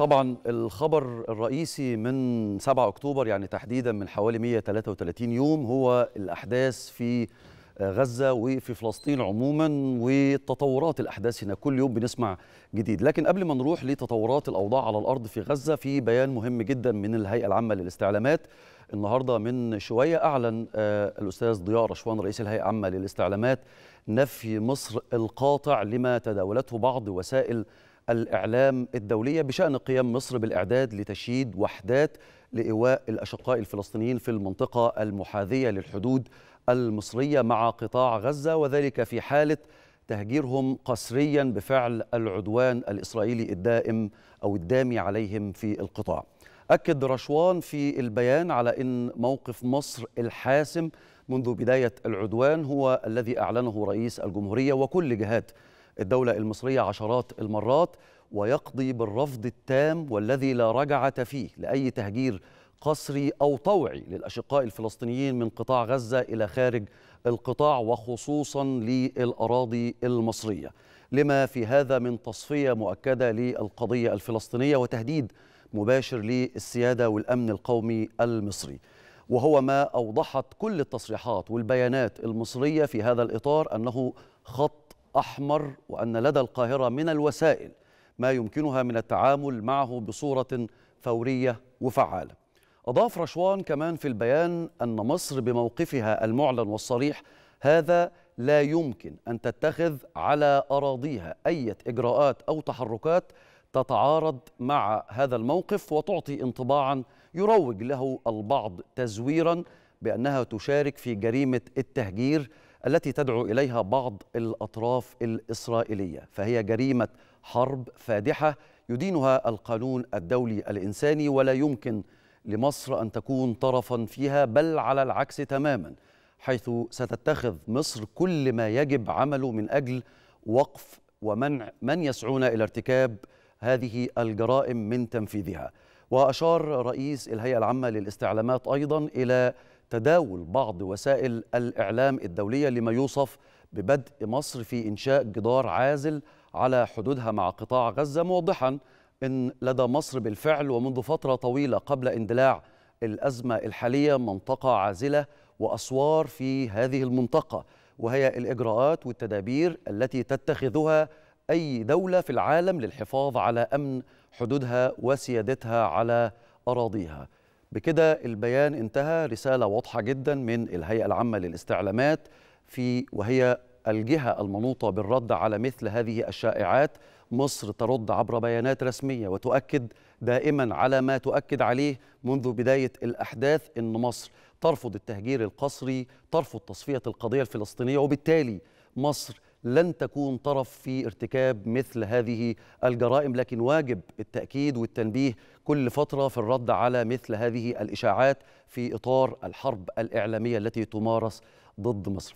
طبعا الخبر الرئيسي من 7 اكتوبر يعني تحديدا من حوالي 133 يوم هو الاحداث في غزه وفي فلسطين عموما وتطورات الاحداث هنا كل يوم بنسمع جديد لكن قبل ما نروح لتطورات الاوضاع على الارض في غزه في بيان مهم جدا من الهيئه العامه للاستعلامات النهارده من شويه اعلن آه، الاستاذ ضياء رشوان رئيس الهيئه العامه للاستعلامات نفي مصر القاطع لما تداولته بعض وسائل الإعلام الدولية بشأن قيام مصر بالإعداد لتشييد وحدات لإيواء الأشقاء الفلسطينيين في المنطقة المحاذية للحدود المصرية مع قطاع غزة وذلك في حالة تهجيرهم قسريا بفعل العدوان الإسرائيلي الدائم أو الدامي عليهم في القطاع أكد رشوان في البيان على أن موقف مصر الحاسم منذ بداية العدوان هو الذي أعلنه رئيس الجمهورية وكل جهات الدولة المصرية عشرات المرات ويقضي بالرفض التام والذي لا رجعة فيه لأي تهجير قسري أو طوعي للأشقاء الفلسطينيين من قطاع غزة إلى خارج القطاع وخصوصا للأراضي المصرية لما في هذا من تصفية مؤكدة للقضية الفلسطينية وتهديد مباشر للسيادة والأمن القومي المصري وهو ما أوضحت كل التصريحات والبيانات المصرية في هذا الإطار أنه خط أحمر وأن لدى القاهرة من الوسائل ما يمكنها من التعامل معه بصورة فورية وفعالة أضاف رشوان كمان في البيان أن مصر بموقفها المعلن والصريح هذا لا يمكن أن تتخذ على أراضيها أي إجراءات أو تحركات تتعارض مع هذا الموقف وتعطي انطباعا يروج له البعض تزويرا بأنها تشارك في جريمة التهجير التي تدعو اليها بعض الاطراف الاسرائيليه فهي جريمه حرب فادحه يدينها القانون الدولي الانساني ولا يمكن لمصر ان تكون طرفا فيها بل على العكس تماما حيث ستتخذ مصر كل ما يجب عمله من اجل وقف ومنع من يسعون الى ارتكاب هذه الجرائم من تنفيذها واشار رئيس الهيئه العامه للاستعلامات ايضا الى تداول بعض وسائل الإعلام الدولية لما يوصف ببدء مصر في إنشاء جدار عازل على حدودها مع قطاع غزة موضحا أن لدى مصر بالفعل ومنذ فترة طويلة قبل اندلاع الأزمة الحالية منطقة عازلة وأسوار في هذه المنطقة وهي الإجراءات والتدابير التي تتخذها أي دولة في العالم للحفاظ على أمن حدودها وسيادتها على أراضيها بكده البيان انتهى رسالة واضحة جدا من الهيئة العامة للاستعلامات في وهي الجهة المنوطة بالرد على مثل هذه الشائعات مصر ترد عبر بيانات رسمية وتؤكد دائما على ما تؤكد عليه منذ بداية الأحداث أن مصر ترفض التهجير القسري ترفض تصفية القضية الفلسطينية وبالتالي مصر لن تكون طرف في ارتكاب مثل هذه الجرائم لكن واجب التأكيد والتنبيه كل فترة في الرد على مثل هذه الإشاعات في إطار الحرب الإعلامية التي تمارس ضد مصر